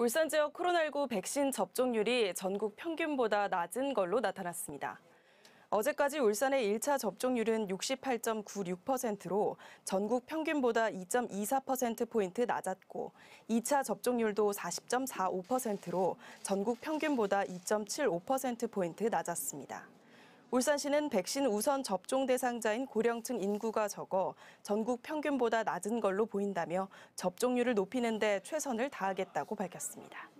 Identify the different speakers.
Speaker 1: 울산 지역 코로나19 백신 접종률이 전국 평균보다 낮은 걸로 나타났습니다. 어제까지 울산의 1차 접종률은 68.96%로 전국 평균보다 2.24%포인트 낮았고 2차 접종률도 40.45%로 전국 평균보다 2.75%포인트 낮았습니다. 울산시는 백신 우선 접종 대상자인 고령층 인구가 적어 전국 평균보다 낮은 걸로 보인다며 접종률을 높이는 데 최선을 다하겠다고 밝혔습니다.